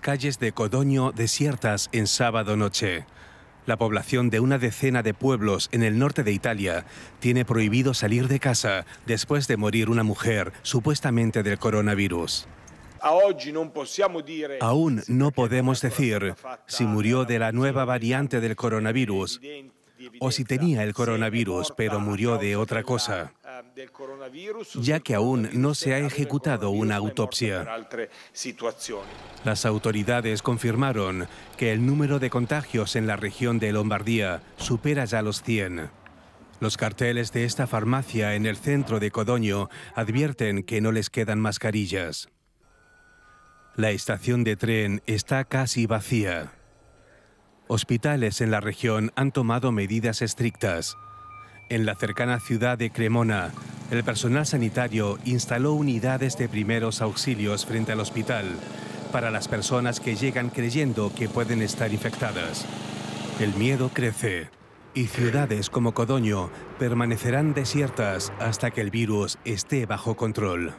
calles de Codoño desiertas en sábado noche. La población de una decena de pueblos en el norte de Italia tiene prohibido salir de casa después de morir una mujer supuestamente del coronavirus. Aún no podemos decir si murió de la nueva variante del coronavirus o si tenía el coronavirus pero murió de otra cosa ya que aún no se ha ejecutado una autopsia. Las autoridades confirmaron que el número de contagios en la región de Lombardía supera ya los 100. Los carteles de esta farmacia en el centro de Codoño advierten que no les quedan mascarillas. La estación de tren está casi vacía. Hospitales en la región han tomado medidas estrictas en la cercana ciudad de Cremona, el personal sanitario instaló unidades de primeros auxilios frente al hospital para las personas que llegan creyendo que pueden estar infectadas. El miedo crece y ciudades como Codoño permanecerán desiertas hasta que el virus esté bajo control.